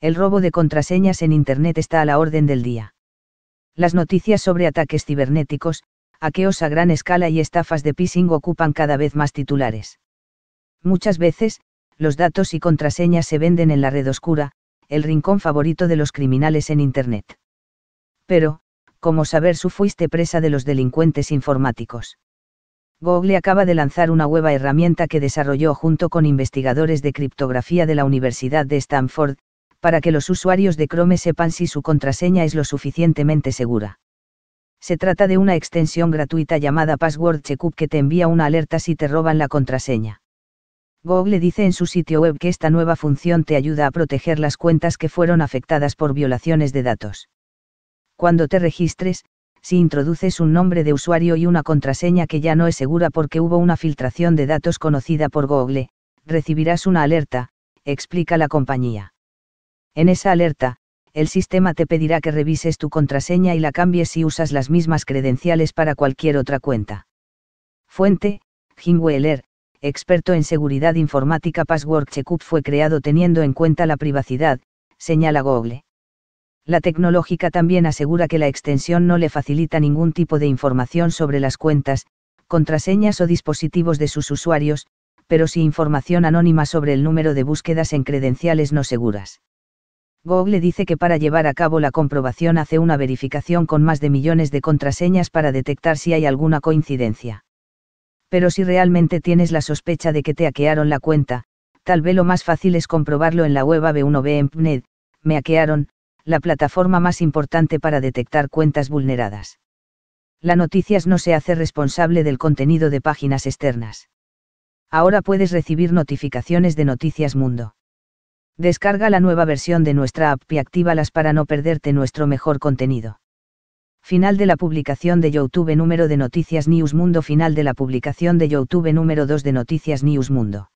el robo de contraseñas en Internet está a la orden del día. Las noticias sobre ataques cibernéticos, aqueos a gran escala y estafas de phishing ocupan cada vez más titulares. Muchas veces, los datos y contraseñas se venden en la red oscura, el rincón favorito de los criminales en Internet. Pero, como saber si fuiste presa de los delincuentes informáticos? Google acaba de lanzar una nueva herramienta que desarrolló junto con investigadores de criptografía de la Universidad de Stanford, para que los usuarios de Chrome sepan si su contraseña es lo suficientemente segura. Se trata de una extensión gratuita llamada Password Checkup que te envía una alerta si te roban la contraseña. Google dice en su sitio web que esta nueva función te ayuda a proteger las cuentas que fueron afectadas por violaciones de datos. Cuando te registres, si introduces un nombre de usuario y una contraseña que ya no es segura porque hubo una filtración de datos conocida por Google, recibirás una alerta, explica la compañía. En esa alerta, el sistema te pedirá que revises tu contraseña y la cambies si usas las mismas credenciales para cualquier otra cuenta. Fuente, Jim experto en seguridad informática Password Checkup fue creado teniendo en cuenta la privacidad, señala Google. La tecnológica también asegura que la extensión no le facilita ningún tipo de información sobre las cuentas, contraseñas o dispositivos de sus usuarios, pero sí información anónima sobre el número de búsquedas en credenciales no seguras. Google dice que para llevar a cabo la comprobación hace una verificación con más de millones de contraseñas para detectar si hay alguna coincidencia. Pero si realmente tienes la sospecha de que te hackearon la cuenta, tal vez lo más fácil es comprobarlo en la web AB1B me hackearon, la plataforma más importante para detectar cuentas vulneradas. La Noticias no se hace responsable del contenido de páginas externas. Ahora puedes recibir notificaciones de Noticias Mundo. Descarga la nueva versión de nuestra app y actívalas para no perderte nuestro mejor contenido. Final de la publicación de YouTube número de Noticias News Mundo. Final de la publicación de YouTube número 2 de Noticias News Mundo.